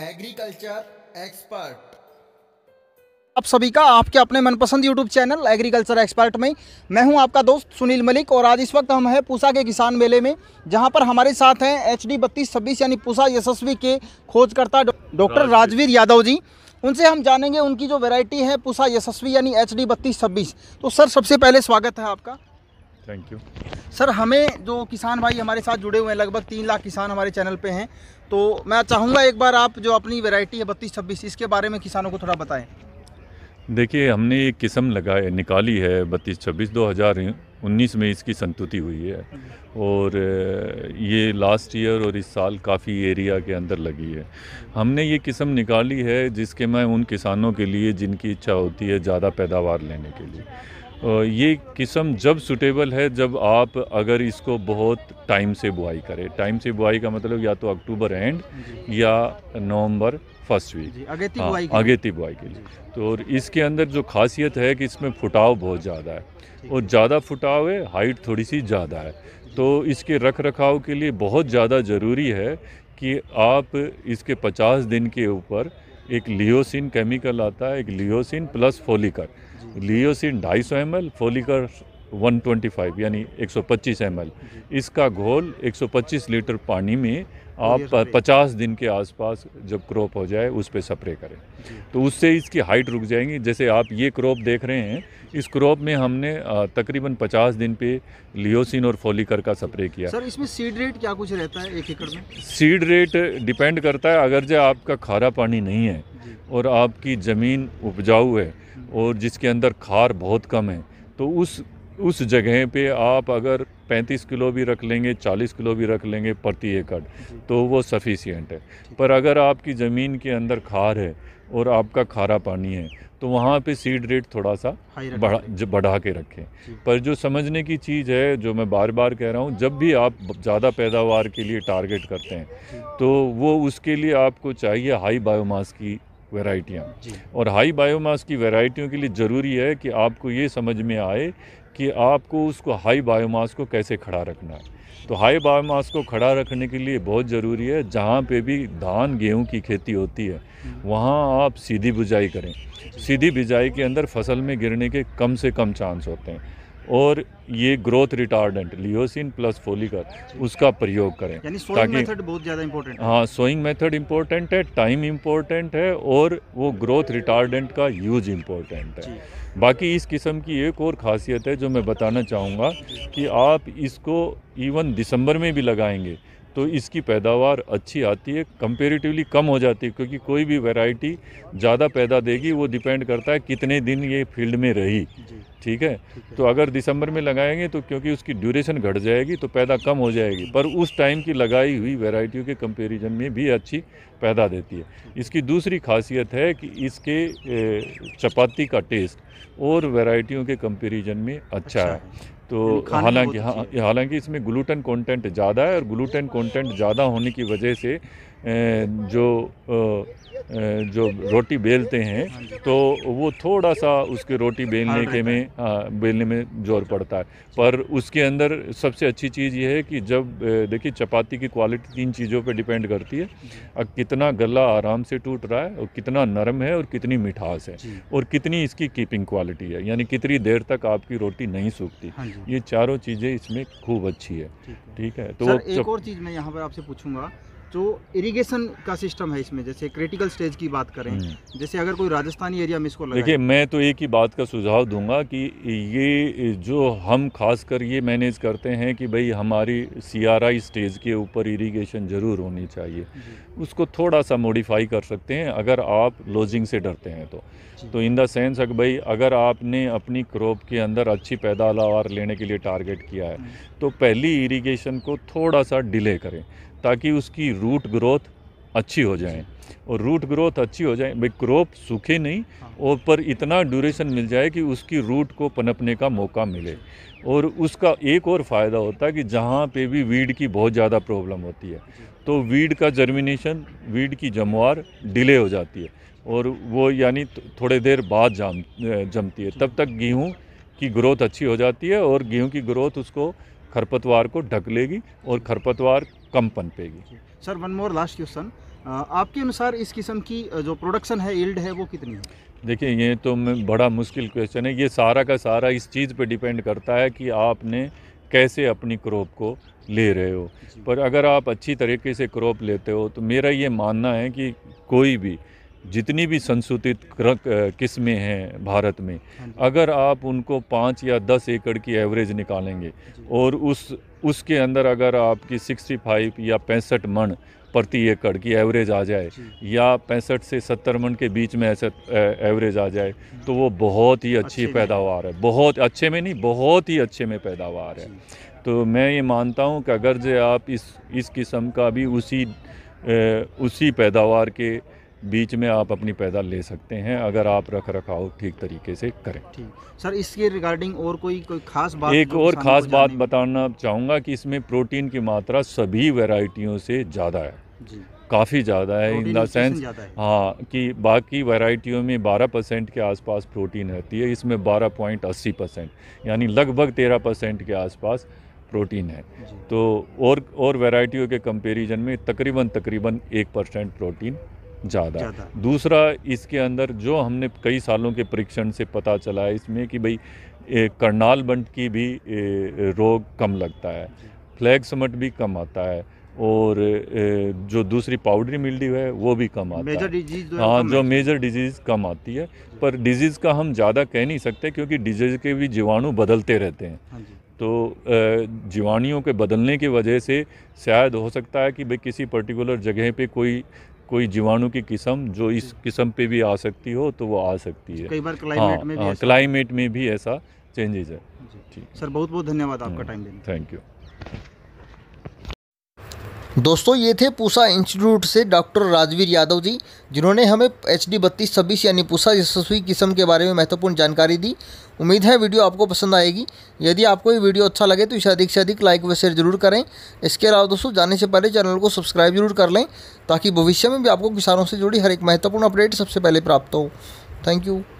Agriculture expert आप सभी का आपके अपने मनपसंद यूट्यूब चैनल एग्रीकल्चर एक्सपर्ट में मैं हूं आपका दोस्त सुनील मलिक और आज इस वक्त हम हैं पूसा के किसान मेले में जहां पर हमारे साथ हैं एच डी बत्तीस छब्बीस यानी पूसा यशस्वी के खोजकर्ता डॉक्टर राजवीर यादव जी उनसे हम जानेंगे उनकी जो वैरायटी है पूसा यशस्वी यानी एच डी बत्तीस छब्बीस तो सर सबसे पहले स्वागत है आपका थैंक यू सर हमें जो किसान भाई हमारे साथ जुड़े हुए हैं लगभग तीन लाख किसान हमारे चैनल पे हैं तो मैं चाहूँगा एक बार आप जो अपनी वेराइटी है बत्तीस छब्बीस इसके बारे में किसानों को थोड़ा बताएं देखिए हमने एक किस्म लगाए निकाली है बत्तीस छब्बीस दो हज़ार उन्नीस में इसकी संतुति हुई है और ये लास्ट ईयर और इस साल काफ़ी एरिया के अंदर लगी है हमने ये किस्म निकाली है जिसके मैं उन किसानों के लिए जिनकी इच्छा होती है ज़्यादा पैदावार लेने के लिए ये किस्म जब सूटेबल है जब आप अगर इसको बहुत टाइम से बुआई करें टाइम से बुआई का मतलब या तो अक्टूबर एंड या नवंबर फर्स्ट वीक आगे हाँ, बुआई बुआई के लिए तो और इसके अंदर जो खासियत है कि इसमें फुटाव बहुत ज़्यादा है और ज़्यादा फुटाव है हाइट थोड़ी सी ज़्यादा है तो इसके रख रखाव के लिए बहुत ज़्यादा ज़रूरी है कि आप इसके पचास दिन के ऊपर एक लियोसिन केमिकल आता है एक लियोसिन प्लस फोलिकर लियोसिन 250 सौ एम एल फोलिकर 125 यानी 125 सौ इसका घोल 125 लीटर पानी में आप पचास दिन के आसपास जब क्रॉप हो जाए उस पर स्प्रे करें तो उससे इसकी हाइट रुक जाएंगी जैसे आप ये क्रॉप देख रहे हैं इस क्रॉप में हमने तकरीबन पचास दिन पे लियोसिन और फोलिकर का स्प्रे किया सर इसमें सीड रेट क्या कुछ रहता है एक एकड़ में सीड रेट डिपेंड करता है अगर जो आपका खारा पानी नहीं है और आपकी ज़मीन उपजाऊ है और जिसके अंदर खार बहुत कम है तो उस उस जगह पे आप अगर 35 किलो भी रख लेंगे 40 किलो भी रख लेंगे प्रति एकड़ तो वो सफिशियंट है पर अगर आपकी ज़मीन के अंदर खार है और आपका खारा पानी है तो वहाँ पे सीड रेट थोड़ा सा बढ़ा बढ़ा के रखें पर जो समझने की चीज़ है जो मैं बार बार कह रहा हूँ जब भी आप ज़्यादा पैदावार के लिए टारगेट करते हैं तो वो उसके लिए आपको चाहिए हाई बायोमास की वेराइटियाँ और हाई बायोमास की वेराइटियों के लिए ज़रूरी है कि आपको ये समझ में आए कि आपको उसको हाई बायोमास को कैसे खड़ा रखना है तो हाई बायोमास को खड़ा रखने के लिए बहुत ज़रूरी है जहाँ पे भी धान गेहूं की खेती होती है वहाँ आप सीधी बुझाई करें सीधी बिजाई के अंदर फसल में गिरने के कम से कम चांस होते हैं और ये growth retardant Lihocin plus Folicur उसका प्रयोग करें ताकि मेथड बहुत ज़्यादा इंपॉर्टेंट हाँ सोइंग मेथड इम्पोर्टेंट है टाइम इम्पोर्टेंट है और वो ग्रोथ रिटार्डेंट का यूज इम्पोर्टेंट है बाकी इस किस्म की एक और खासियत है जो मैं बताना चाहूँगा कि आप इसको इवन दिसंबर में भी लगाएंगे तो इसकी पैदावार अच्छी आती है कंपेरेटिवली कम हो जाती है क्योंकि कोई भी वैरायटी ज़्यादा पैदा देगी वो डिपेंड करता है कितने दिन ये फील्ड में रही ठीक है तो अगर दिसंबर में लगाएंगे तो क्योंकि उसकी ड्यूरेशन घट जाएगी तो पैदा कम हो जाएगी पर उस टाइम की लगाई हुई वेराइटियों के कंपेरिजन में भी अच्छी पैदा देती है इसकी दूसरी खासियत है कि इसके चपाती का टेस्ट और वेराइटियों के कंपेरिजन में अच्छा, अच्छा है तो हालांकि हाँ, हालांकि इसमें ग्लूटेन कंटेंट ज़्यादा है और ग्लूटेन कंटेंट ज़्यादा होने की वजह से जो जो रोटी बेलते हैं हाँ तो वो थोड़ा सा उसके रोटी बेलने के में हाँ, बेलने में जोर पड़ता है पर उसके अंदर सबसे अच्छी चीज़ ये है कि जब देखिए चपाती की क्वालिटी तीन चीज़ों पे डिपेंड करती है अब कितना गला आराम से टूट रहा है और कितना नरम है और कितनी मिठास है और कितनी इसकी कीपिंग क्वालिटी है यानी कितनी देर तक आपकी रोटी नहीं सूखती हाँ ये चारों चीज़ें इसमें खूब अच्छी है ठीक है तो एक और चीज़ मैं यहाँ पर आपसे पूछूँगा जो तो इरिगेशन का सिस्टम है इसमें जैसे क्रिटिकल स्टेज की बात करें हम्म। जैसे अगर कोई राजस्थानी एरिया में इसको देखिए मैं तो एक ही बात का सुझाव दूंगा कि ये जो हम खासकर ये मैनेज करते हैं कि भाई हमारी सीआरआई स्टेज के ऊपर इरिगेशन ज़रूर होनी चाहिए उसको थोड़ा सा मॉडिफाई कर सकते हैं अगर आप लॉजिंग से डरते हैं तो तो इन देंस अगर भाई अगर आपने अपनी क्रॉप के अंदर अच्छी पैदावार लेने के लिए टारगेट किया है हम्म। तो पहली इरीगेशन को थोड़ा सा डिले करें ताकि उसकी रूट ग्रोथ अच्छी हो जाए और रूट ग्रोथ अच्छी हो जाए भाई क्रॉप सूखे नहीं हाँ। और पर इतना ड्यूरेशन मिल जाए कि उसकी रूट को पनपने का मौका मिले और उसका एक और फ़ायदा होता है कि जहाँ पे भी वीड की बहुत ज़्यादा प्रॉब्लम होती है तो वीड का जर्मिनेशन वीड की जमवार डिले हो जाती है और वो यानी थोड़े देर बाद जाम जमती है तब तक गेहूँ की ग्रोथ अच्छी हो जाती है और गेहूँ की ग्रोथ उसको खरपतवार को ढक लेगी और खरपतवार कम पनपेगी sir one more last question आपके अनुसार इस किस्म की जो प्रोडक्शन है इल्ड है वो कितनी है देखिए ये तो बड़ा मुश्किल क्वेश्चन है ये सारा का सारा इस चीज़ पे डिपेंड करता है कि आपने कैसे अपनी क्रॉप को ले रहे हो पर अगर आप अच्छी तरीके से क्रॉप लेते हो तो मेरा ये मानना है कि कोई भी जितनी भी संशोधित किस्में हैं भारत में हाँ अगर आप उनको पाँच या दस एकड़ की एवरेज निकालेंगे और उस उसके अंदर अगर आपकी सिक्सटी फाइव या पैंसठ मण प्रति एकड़ की एवरेज आ जाए या पैंसठ से सत्तर मन के बीच में ऐसा एवरेज आ जाए तो वो बहुत ही अच्छी पैदावार है बहुत अच्छे में नहीं बहुत ही अच्छे में पैदावार है तो मैं ये मानता हूँ कि अगर जो आप इस इस किस्म का भी उसी ए, उसी पैदावार के बीच में आप अपनी पैदा ले सकते हैं अगर आप रख रखाव ठीक तरीके से करें ठीक सर इसके रिगार्डिंग और कोई कोई खास बात एक और खास बात बताना चाहूँगा कि इसमें प्रोटीन की मात्रा सभी वेराइटियों से ज़्यादा है काफ़ी ज़्यादा है इन देंस हाँ कि बाकी वैरायटियों में 12 परसेंट के आसपास प्रोटीन रहती है इसमें 12.80 परसेंट यानी लगभग 13 परसेंट के आसपास प्रोटीन है तो और और वैरायटियों के कंपैरिजन में तकरीबन तकरीबन एक परसेंट प्रोटीन ज़्यादा है दूसरा इसके अंदर जो हमने कई सालों के परीक्षण से पता चला है इसमें कि भाई करनाल बंट की भी रोग कम लगता है फ्लैग समट भी कम आता है और जो दूसरी पाउडरी मिल्डी है वो भी कम आता मेजर डिजीज तो हाँ जो मेजर डिजीज़ कम आती है पर डिजीज़ का हम ज़्यादा कह नहीं सकते क्योंकि डिजीज़ के भी जीवाणु बदलते रहते हैं हाँ तो जीवाणुओं के बदलने की वजह से शायद हो सकता है कि भाई किसी पर्टिकुलर जगह पे कोई कोई जीवाणु की किस्म जो इस किस्म पे भी आ सकती हो तो वो आ सकती है कई बार क्लाइमेट हाँ, में भी क्लाइमेट हाँ, में भी ऐसा चेंजेस है ठीक सर बहुत बहुत धन्यवाद आपका टाइम हाँ, देने थैंक यू दोस्तों ये थे पूसा इंस्टीट्यूट से डॉक्टर राजवीर यादव जी जिन्होंने हमें एच डी बत्तीस छब्बीस यानी पूसा यशस्वी किस्म के बारे में महत्वपूर्ण जानकारी दी उम्मीद है वीडियो आपको पसंद आएगी यदि आपको ये वीडियो अच्छा लगे तो इसे अधिक से अधिक लाइक व शेयर जरूर करें इसके अलावा दोस्तों जाने से पहले चैनल को सब्सक्राइब जरूर कर लें ताकि भविष्य में भी आपको किसानों से जुड़ी हर एक महत्वपूर्ण अपडेट सबसे पहले प्राप्त हो थैंक यू